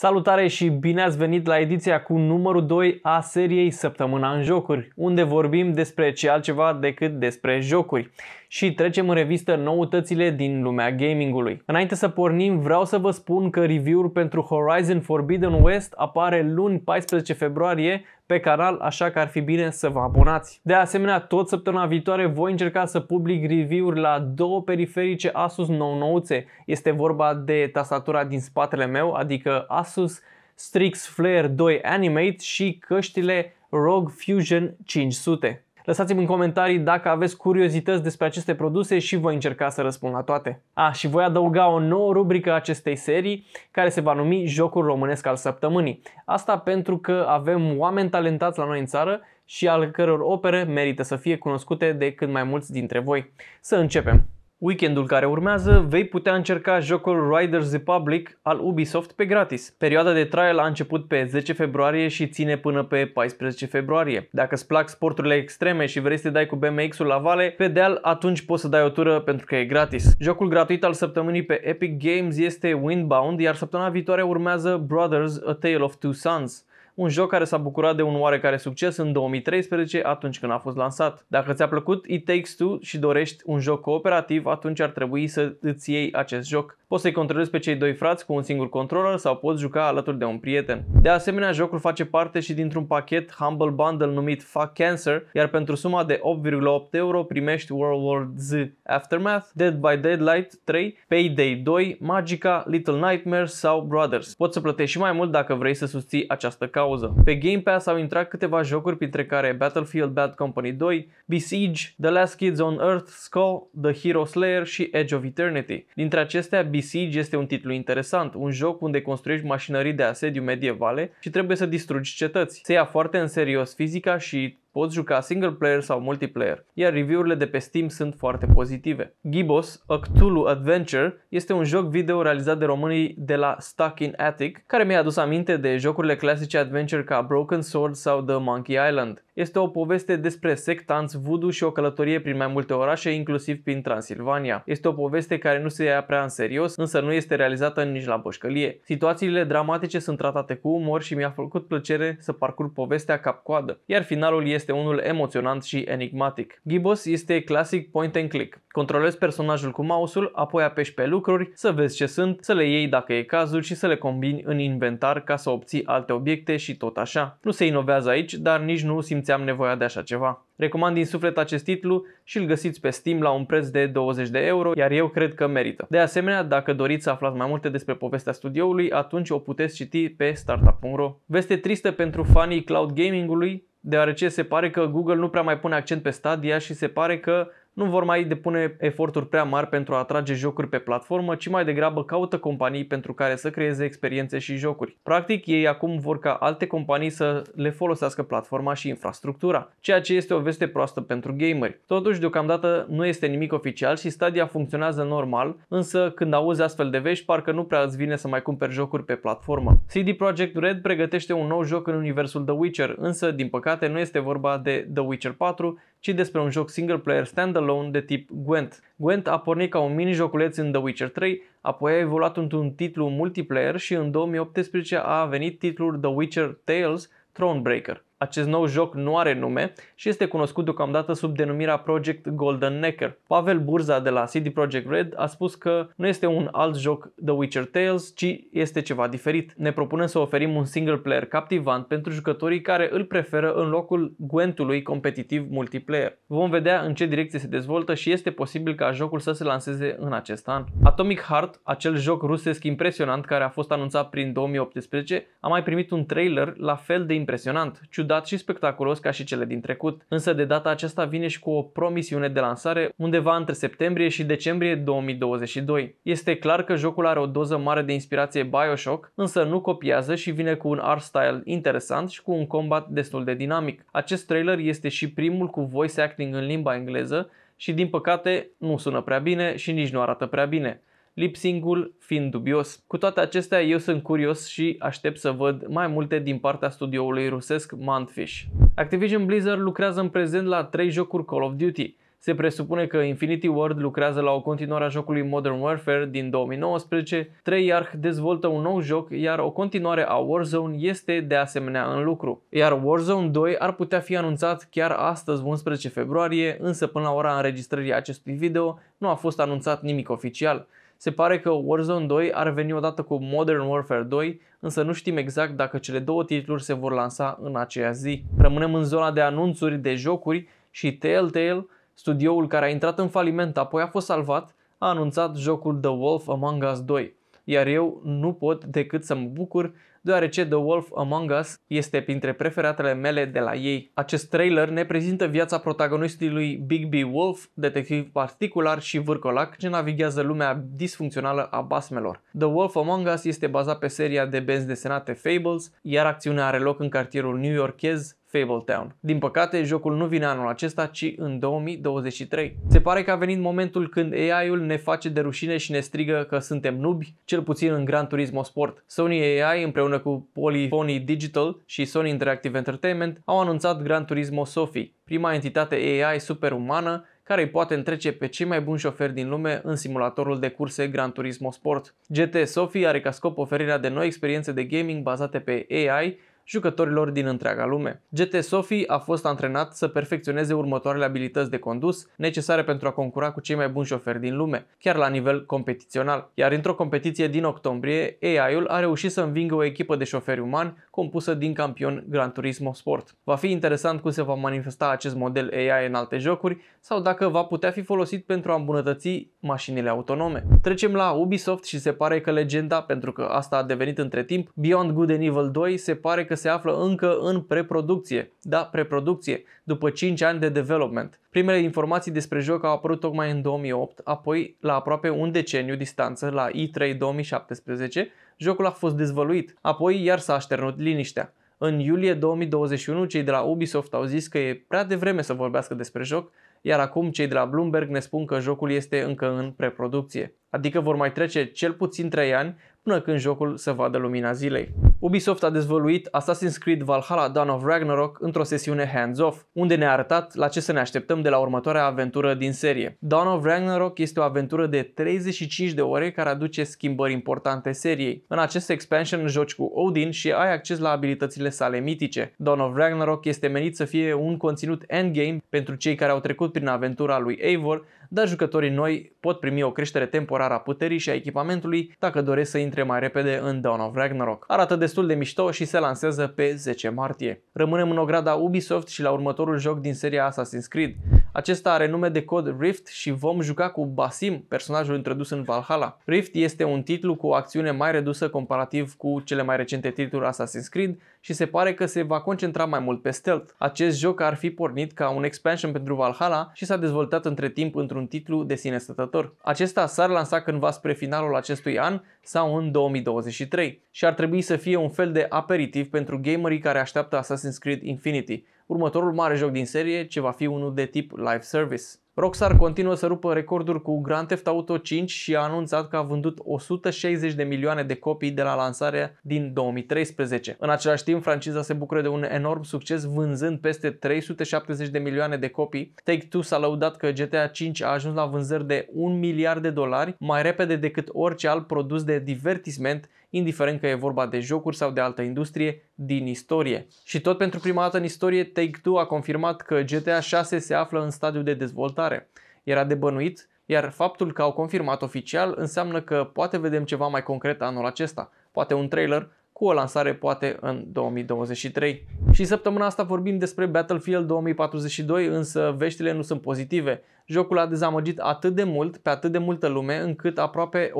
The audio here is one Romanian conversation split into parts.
Salutare și bine ați venit la ediția cu numărul 2 a seriei Săptămâna în jocuri, unde vorbim despre ce altceva decât despre jocuri și trecem în revistă noutățile din lumea gamingului. Înainte să pornim, vreau să vă spun că review-ul pentru Horizon Forbidden West apare luni 14 februarie pe canal, așa că ar fi bine să vă abonați. De asemenea, tot săptămâna viitoare voi încerca să public review-uri la două periferice Asus nou-nouțe. Este vorba de tastatura din spatele meu, adică Asus Strix Flare 2 Animate și căștile ROG Fusion 500. Lăsați-mi în comentarii dacă aveți curiozități despre aceste produse și voi încerca să răspund la toate. A, și voi adăuga o nouă rubrică acestei serii care se va numi Jocul Românesc al Săptămânii. Asta pentru că avem oameni talentați la noi în țară și al căror opere merită să fie cunoscute de cât mai mulți dintre voi. Să începem! Weekendul care urmează vei putea încerca jocul Riders Republic al Ubisoft pe gratis. Perioada de trial a început pe 10 februarie și ține până pe 14 februarie. Dacă îți plac sporturile extreme și vrei să te dai cu BMX-ul la vale, pe deal atunci poți să dai o tură pentru că e gratis. Jocul gratuit al săptămânii pe Epic Games este Windbound, iar săptămâna viitoare urmează Brothers A Tale of Two Sons un joc care s-a bucurat de un oarecare succes în 2013 atunci când a fost lansat. Dacă ți-a plăcut It Takes Two și dorești un joc cooperativ, atunci ar trebui să îți iei acest joc. Poți să-i controlezi pe cei doi frați cu un singur controller sau poți juca alături de un prieten. De asemenea, jocul face parte și dintr-un pachet Humble Bundle numit Fuck Cancer, iar pentru suma de 8,8 euro primești World War Z Aftermath, Dead by Deadlight 3, Payday 2, Magica, Little Nightmares sau Brothers. Poți să plătești și mai mult dacă vrei să susții această cauză. Pe Game Pass au intrat câteva jocuri, printre care Battlefield Bad Company 2, Besiege, The Last Kids on Earth, Skull, The Hero Slayer și Edge of Eternity. Dintre acestea, Bloody Siege este un titlu interesant, un joc unde construiești mașinării de asediu medievale și trebuie să distrugi cetăți. Se ia foarte în serios fizica și Poți juca single player sau multiplayer, iar review-urile de pe Steam sunt foarte pozitive. Gibos, A Cthulhu Adventure, este un joc video realizat de românii de la Stuck in Attic, care mi-a adus aminte de jocurile clasice adventure ca Broken Sword sau The Monkey Island. Este o poveste despre sectanți voodoo și o călătorie prin mai multe orașe, inclusiv prin Transilvania. Este o poveste care nu se ia prea în serios, însă nu este realizată nici la boșcălie. Situațiile dramatice sunt tratate cu umor și mi-a făcut plăcere să parcurg povestea cap-coadă, iar finalul este este unul emoționant și enigmatic. Gibbous este clasic point and click. Controlezi personajul cu mouse-ul, apoi apeși pe lucruri, să vezi ce sunt, să le iei dacă e cazul și să le combini în inventar ca să obții alte obiecte și tot așa. Nu se inovează aici, dar nici nu simțeam nevoia de așa ceva. Recomand din suflet acest titlu și îl găsiți pe Steam la un preț de 20 de euro, iar eu cred că merită. De asemenea, dacă doriți să aflați mai multe despre povestea studioului, atunci o puteți citi pe startup.ro. Veste tristă pentru fanii cloud gaming-ului deoarece se pare că Google nu prea mai pune accent pe Stadia și se pare că nu vor mai depune eforturi prea mari pentru a atrage jocuri pe platformă, ci mai degrabă caută companii pentru care să creeze experiențe și jocuri. Practic, ei acum vor ca alte companii să le folosească platforma și infrastructura, ceea ce este o veste proastă pentru gameri. Totuși, deocamdată nu este nimic oficial și Stadia funcționează normal, însă când auzi astfel de vești, parcă nu prea îți vine să mai cumperi jocuri pe platformă. CD Projekt Red pregătește un nou joc în universul The Witcher, însă, din păcate, nu este vorba de The Witcher 4, ci despre un joc single player standalone de tip Gwent. Gwent a pornit ca un mini-joculeț în The Witcher 3, apoi a evoluat într-un titlu multiplayer și în 2018 a venit titlul The Witcher Tales Thronebreaker. Acest nou joc nu are nume și este cunoscut deocamdată sub denumirea Project Golden Necker. Pavel Burza de la CD Projekt Red a spus că nu este un alt joc The Witcher Tales, ci este ceva diferit. Ne propunem să oferim un single player captivant pentru jucătorii care îl preferă în locul Gwentului competitiv multiplayer. Vom vedea în ce direcție se dezvoltă și este posibil ca jocul să se lanseze în acest an. Atomic Heart, acel joc rusesc impresionant care a fost anunțat prin 2018, a mai primit un trailer la fel de impresionant, ciudat ciudat și spectaculos ca și cele din trecut, însă de data aceasta vine și cu o promisiune de lansare undeva între septembrie și decembrie 2022. Este clar că jocul are o doză mare de inspirație Bioshock, însă nu copiază și vine cu un art style interesant și cu un combat destul de dinamic. Acest trailer este și primul cu voice acting în limba engleză și din păcate nu sună prea bine și nici nu arată prea bine lipsingul fiind dubios. Cu toate acestea, eu sunt curios și aștept să văd mai multe din partea studioului rusesc Mantfish. Activision Blizzard lucrează în prezent la 3 jocuri Call of Duty. Se presupune că Infinity Ward lucrează la o continuare a jocului Modern Warfare din 2019, Treyarch dezvoltă un nou joc, iar o continuare a Warzone este de asemenea în lucru. Iar Warzone 2 ar putea fi anunțat chiar astăzi, 11 februarie, însă până la ora înregistrării acestui video nu a fost anunțat nimic oficial. Se pare că Warzone 2 ar veni odată cu Modern Warfare 2, însă nu știm exact dacă cele două titluri se vor lansa în aceea zi. Rămânem în zona de anunțuri de jocuri și Telltale, studioul care a intrat în faliment apoi a fost salvat, a anunțat jocul The Wolf Among Us 2 iar eu nu pot decât să mă bucur deoarece The Wolf Among Us este printre preferatele mele de la ei. Acest trailer ne prezintă viața protagonistului Big B Wolf, detectiv particular și vârcolac ce navighează lumea disfuncțională a basmelor. The Wolf Among Us este bazat pe seria de benzi desenate Fables, iar acțiunea are loc în cartierul new yorkez Fabletown. Din păcate, jocul nu vine anul acesta, ci în 2023. Se pare că a venit momentul când AI-ul ne face de rușine și ne strigă că suntem nubi, cel puțin în Gran Turismo Sport. Sony AI împreună cu Polyphony Digital și Sony Interactive Entertainment au anunțat Gran Turismo Sophie, prima entitate AI superumană care îi poate întrece pe cei mai buni șoferi din lume în simulatorul de curse Gran Turismo Sport. GT Sophie are ca scop oferirea de noi experiențe de gaming bazate pe AI jucătorilor din întreaga lume. GT Sofi a fost antrenat să perfecționeze următoarele abilități de condus necesare pentru a concura cu cei mai buni șoferi din lume, chiar la nivel competițional. Iar într-o competiție din octombrie, AI-ul a reușit să învingă o echipă de șoferi umani compusă din campion Gran Turismo Sport. Va fi interesant cum se va manifesta acest model AI în alte jocuri sau dacă va putea fi folosit pentru a îmbunătăți mașinile autonome. Trecem la Ubisoft și se pare că legenda, pentru că asta a devenit între timp, Beyond Good and Evil 2 se pare că se află încă în preproducție. Da, preproducție, după 5 ani de development. Primele informații despre joc au apărut tocmai în 2008, apoi, la aproape un deceniu distanță, la E3 2017, jocul a fost dezvăluit, apoi iar s-a așternut liniștea. În iulie 2021, cei de la Ubisoft au zis că e prea devreme să vorbească despre joc, iar acum cei de la Bloomberg ne spun că jocul este încă în preproducție. Adică vor mai trece cel puțin 3 ani până când jocul se vadă lumina zilei. Ubisoft a dezvăluit Assassin's Creed Valhalla Dawn of Ragnarok într-o sesiune hands-off, unde ne-a arătat la ce să ne așteptăm de la următoarea aventură din serie. Dawn of Ragnarok este o aventură de 35 de ore care aduce schimbări importante seriei. În acest expansion joci cu Odin și ai acces la abilitățile sale mitice. Dawn of Ragnarok este menit să fie un conținut endgame pentru cei care au trecut prin aventura lui Eivor, dar jucătorii noi pot primi o creștere temporară a puterii și a echipamentului dacă doresc să intre mai repede în Dawn of Ragnarok. Arată destul de mișto și se lansează pe 10 martie. Rămânem în ograda Ubisoft și la următorul joc din seria Assassin's Creed. Acesta are nume de cod Rift și vom juca cu Basim, personajul introdus în Valhalla. Rift este un titlu cu o acțiune mai redusă comparativ cu cele mai recente titluri Assassin's Creed și se pare că se va concentra mai mult pe stealth. Acest joc ar fi pornit ca un expansion pentru Valhalla și s-a dezvoltat între timp într-un titlu de sine stătător. Acesta s-ar lansa cândva spre finalul acestui an sau în 2023 și ar trebui să fie un fel de aperitiv pentru gamerii care așteaptă Assassin's Creed Infinity, următorul mare joc din serie, ce va fi unul de tip live service. Rockstar continuă să rupă recorduri cu Grand Theft Auto 5 și a anunțat că a vândut 160 de milioane de copii de la lansarea din 2013. În același timp, franciza se bucură de un enorm succes vânzând peste 370 de milioane de copii. Take-Two s-a lăudat că GTA 5 a ajuns la vânzări de 1 miliard de dolari mai repede decât orice alt produs de divertisment indiferent că e vorba de jocuri sau de altă industrie din istorie. Și tot pentru prima dată în istorie, Take-Two a confirmat că GTA 6 se află în stadiu de dezvoltare întâmplare. Era de bănuit, iar faptul că au confirmat oficial înseamnă că poate vedem ceva mai concret anul acesta, poate un trailer cu o lansare poate în 2023. Și săptămâna asta vorbim despre Battlefield 2042, însă veștile nu sunt pozitive. Jocul a dezamăgit atât de mult pe atât de multă lume încât aproape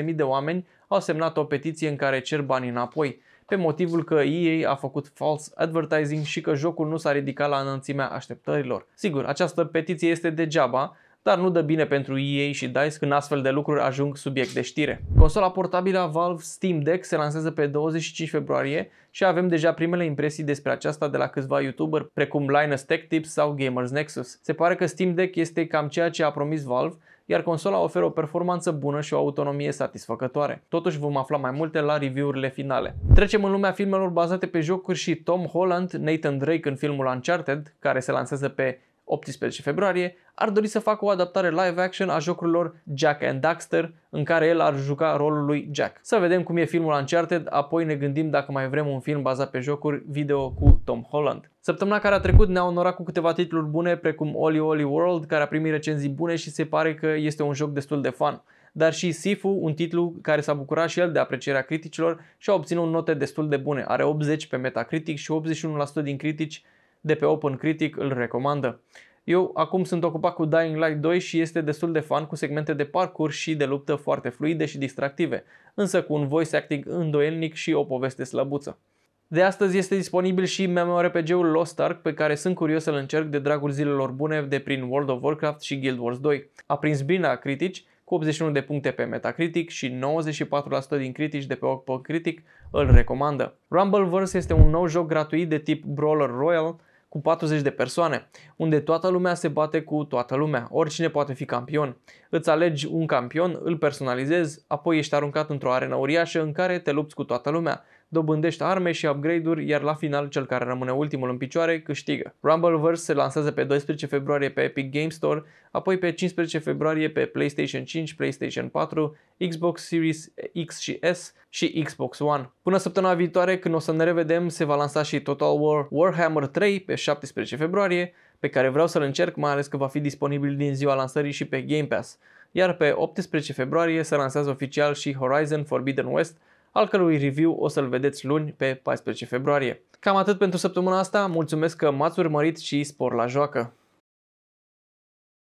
120.000 de oameni au semnat o petiție în care cer bani înapoi pe motivul că EA a făcut false advertising și că jocul nu s-a ridicat la înălțimea așteptărilor. Sigur, această petiție este degeaba, dar nu dă bine pentru EA și DICE când astfel de lucruri ajung subiect de știre. Consola portabilă a Valve Steam Deck se lansează pe 25 februarie și avem deja primele impresii despre aceasta de la câțiva YouTuber, precum Linus Tech Tips sau Gamers Nexus. Se pare că Steam Deck este cam ceea ce a promis Valve, iar consola oferă o performanță bună și o autonomie satisfăcătoare. Totuși vom afla mai multe la review-urile finale. Trecem în lumea filmelor bazate pe jocuri și Tom Holland, Nathan Drake în filmul Uncharted, care se lansează pe 18 februarie, ar dori să facă o adaptare live-action a jocurilor Jack and Daxter, în care el ar juca rolul lui Jack. Să vedem cum e filmul Uncharted, apoi ne gândim dacă mai vrem un film bazat pe jocuri video cu Tom Holland. Săptămâna care a trecut ne-a onorat cu câteva titluri bune, precum Oli Oli World, care a primit recenzii bune și se pare că este un joc destul de fun dar și Sifu, un titlu care s-a bucurat și el de aprecierea criticilor și a obținut note destul de bune. Are 80 pe Metacritic și 81% din critici de pe OpenCritic îl recomandă. Eu acum sunt ocupat cu Dying Light 2 și este destul de fan cu segmente de parkour și de luptă foarte fluide și distractive, însă cu un voice acting îndoielnic și o poveste slăbuță. De astăzi este disponibil și MMORPG-ul Lost Ark pe care sunt curios să-l încerc de dragul zilelor bune de prin World of Warcraft și Guild Wars 2. A prins bine la critici, cu 81 de puncte pe Metacritic și 94% din critici de pe OpenCritic îl recomandă. Rumbleverse este un nou joc gratuit de tip Brawler Royal cu 40 de persoane, unde toată lumea se bate cu toată lumea, oricine poate fi campion. Îți alegi un campion, îl personalizezi, apoi ești aruncat într-o arenă uriașă în care te lupți cu toată lumea dobândești arme și upgrade-uri, iar la final cel care rămâne ultimul în picioare câștigă. Rumbleverse se lansează pe 12 februarie pe Epic Game Store, apoi pe 15 februarie pe PlayStation 5, PlayStation 4, Xbox Series X și S și Xbox One. Până săptămâna viitoare, când o să ne revedem, se va lansa și Total War Warhammer 3 pe 17 februarie, pe care vreau să-l încerc, mai ales că va fi disponibil din ziua lansării și pe Game Pass. Iar pe 18 februarie se lansează oficial și Horizon Forbidden West, al cărui review o să-l vedeți luni pe 14 februarie. Cam atât pentru săptămâna asta, mulțumesc că m-ați urmărit și spor la joacă!